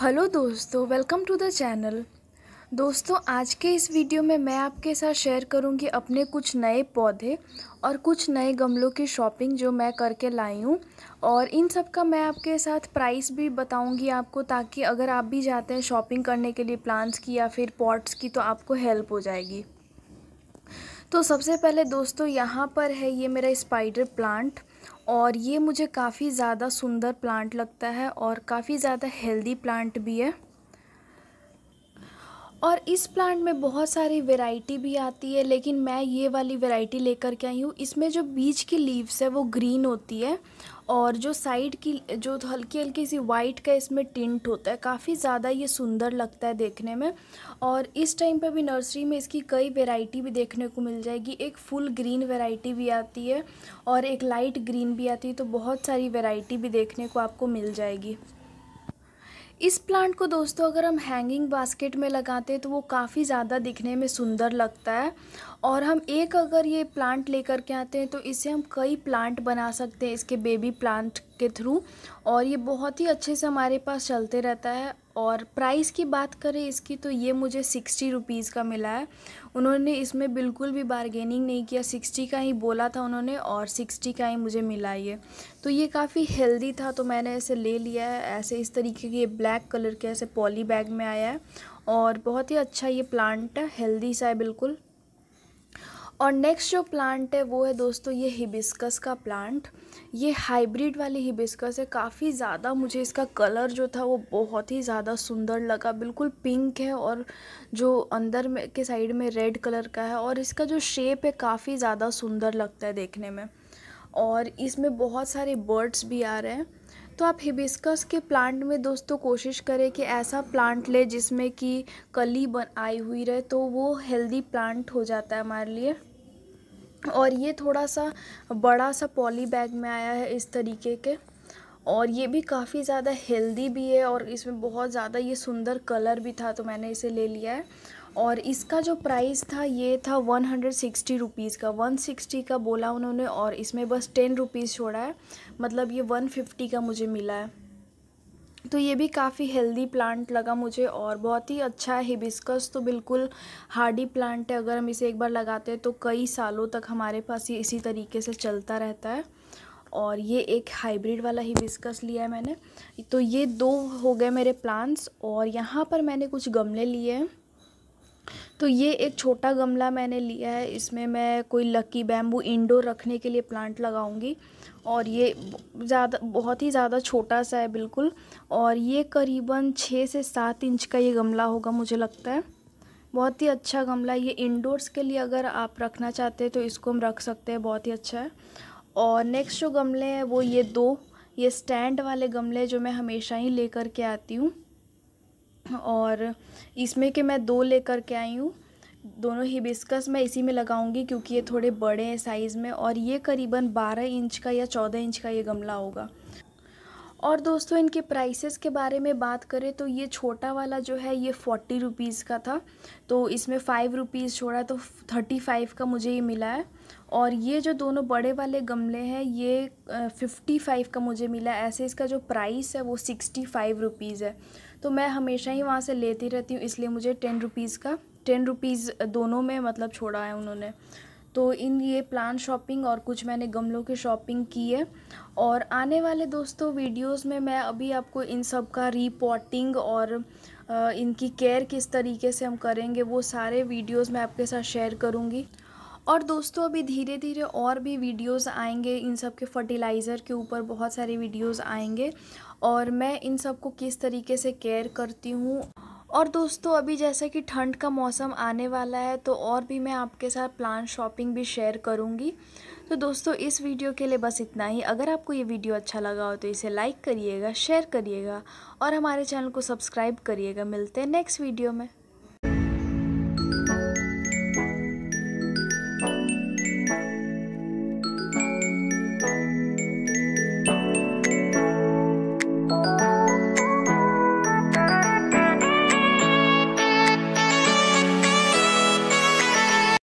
hello दोस्तों welcome to the channel दोस्तों आज के इस वीडियो में मैं आपके साथ शेयर करूंगी अपने कुछ नए पौधे और कुछ नए गमलों की शॉपिंग जो मैं करके लाई हूँ और इन सब का मैं आपके साथ प्राइस भी बताऊंगी आपको ताकि अगर आप भी जाते हैं शॉपिंग करने के लिए प्लांट्स की या फिर पॉट्स की तो आपको हेल्प हो जाएगी तो सबसे पहले दोस्तों यहाँ पर है ये मेरा स्पाइडर प्लांट और ये मुझे काफ़ी ज़्यादा सुंदर प्लांट लगता है और काफ़ी ज़्यादा हेल्दी प्लांट भी है और इस प्लांट में बहुत सारी वैरायटी भी आती है लेकिन मैं ये वाली वैरायटी लेकर के आई हूँ इसमें जो बीच की लीव्स है वो ग्रीन होती है और जो साइड की जो हल्की हल्की सी वाइट का इसमें टिंट होता है काफ़ी ज़्यादा ये सुंदर लगता है देखने में और इस टाइम पे भी नर्सरी में इसकी कई वैरायटी भी देखने को मिल जाएगी एक फुल ग्रीन वैरायटी भी आती है और एक लाइट ग्रीन भी आती है तो बहुत सारी वैरायटी भी देखने को आपको मिल जाएगी इस प्लांट को दोस्तों अगर हम हैंगिंग बास्केट में लगाते हैं तो वो काफ़ी ज़्यादा दिखने में सुंदर लगता है और हम एक अगर ये प्लांट लेकर के आते हैं तो इसे हम कई प्लांट बना सकते हैं इसके बेबी प्लांट के थ्रू और ये बहुत ही अच्छे से हमारे पास चलते रहता है और प्राइस की बात करें इसकी तो ये मुझे सिक्सटी रुपीज़ का मिला है उन्होंने इसमें बिल्कुल भी बारगेनिंग नहीं किया सिक्सटी का ही बोला था उन्होंने और सिक्सटी का ही मुझे मिला ये तो ये काफ़ी हेल्दी था तो मैंने ऐसे ले लिया है ऐसे इस तरीके के ब्लैक कलर के ऐसे पॉली बैग में आया है और बहुत ही अच्छा ये प्लांट है हेल्दी सा है बिल्कुल और नेक्स्ट जो प्लांट है वो है दोस्तों ये हिबिस्कस का प्लांट ये हाइब्रिड वाली हिबिस्कस है काफ़ी ज़्यादा मुझे इसका कलर जो था वो बहुत ही ज़्यादा सुंदर लगा बिल्कुल पिंक है और जो अंदर में के साइड में रेड कलर का है और इसका जो शेप है काफ़ी ज़्यादा सुंदर लगता है देखने में और इसमें बहुत सारे बर्ड्स भी आ रहे हैं तो आप हिबिस्कस के प्लांट में दोस्तों कोशिश करें कि ऐसा प्लांट ले जिसमें कि कली बन आई हुई रहे तो वो हेल्दी प्लांट हो जाता है हमारे लिए और ये थोड़ा सा बड़ा सा पॉली बैग में आया है इस तरीके के और ये भी काफ़ी ज़्यादा हेल्दी भी है और इसमें बहुत ज़्यादा ये सुंदर कलर भी था तो मैंने इसे ले लिया है और इसका जो प्राइस था ये था वन हंड्रेड सिक्सटी रुपीज़ का वन सिक्सटी का बोला उन्होंने और इसमें बस टेन रुपीज़ छोड़ा है मतलब ये वन फिफ्टी का मुझे मिला है तो ये भी काफ़ी हेल्दी प्लांट लगा मुझे और बहुत ही अच्छा है हिबिस्कस तो बिल्कुल हार्डी प्लांट है अगर हम इसे एक बार लगाते हैं तो कई सालों तक हमारे पास ये इसी तरीके से चलता रहता है और ये एक हाइब्रिड वाला हिबिस्कस लिया है मैंने तो ये दो हो गए मेरे प्लांट्स और यहाँ पर मैंने कुछ गमले लिए हैं तो ये एक छोटा गमला मैंने लिया है इसमें मैं कोई लकी बैम्बू इंडोर रखने के लिए प्लांट लगाऊंगी और ये ज़्यादा बहुत ही ज़्यादा छोटा सा है बिल्कुल और ये करीबन छः से सात इंच का ये गमला होगा मुझे लगता है बहुत ही अच्छा गमला ये इंडोर्स के लिए अगर आप रखना चाहते हैं तो इसको हम रख सकते हैं बहुत ही अच्छा है और नेक्स्ट जो गमले हैं वो ये दो ये स्टैंड वाले गमले जो मैं हमेशा ही लेकर के आती हूँ और इसमें के मैं दो लेकर के आई हूँ दोनों हिबिस्कस मैं इसी में लगाऊंगी क्योंकि ये थोड़े बड़े हैं साइज़ में और ये करीबन 12 इंच का या 14 इंच का ये गमला होगा और दोस्तों इनके प्राइसेस के बारे में बात करें तो ये छोटा वाला जो है ये फोर्टी रुपीज़ का था तो इसमें फ़ाइव रुपीज़ छोड़ा तो थर्टी फाइव का मुझे ये मिला है और ये जो दोनों बड़े वाले गमले हैं ये फ़िफ्टी फाइव का मुझे मिला ऐसे इसका जो प्राइस है वो सिक्सटी फाइव रुपीज़ है तो मैं हमेशा ही वहाँ से लेती रहती हूँ इसलिए मुझे टेन रुपीज़ का टेन रुपीज़ दोनों में मतलब छोड़ा है उन्होंने तो इन ये प्लान शॉपिंग और कुछ मैंने गमलों की शॉपिंग की है और आने वाले दोस्तों वीडियोस में मैं अभी आपको इन सब का रिपोर्टिंग और इनकी केयर किस तरीके से हम करेंगे वो सारे वीडियोस मैं आपके साथ शेयर करूँगी और दोस्तों अभी धीरे धीरे और भी वीडियोस आएंगे इन सब के फर्टिलाइज़र के ऊपर बहुत सारे वीडियोस आएंगे और मैं इन सब को किस तरीके से केयर करती हूँ और दोस्तों अभी जैसा कि ठंड का मौसम आने वाला है तो और भी मैं आपके साथ प्लान शॉपिंग भी शेयर करूँगी तो दोस्तों इस वीडियो के लिए बस इतना ही अगर आपको ये वीडियो अच्छा लगा हो तो इसे लाइक करिएगा शेयर करिएगा और हमारे चैनल को सब्सक्राइब करिएगा मिलते हैं नेक्स्ट वीडियो में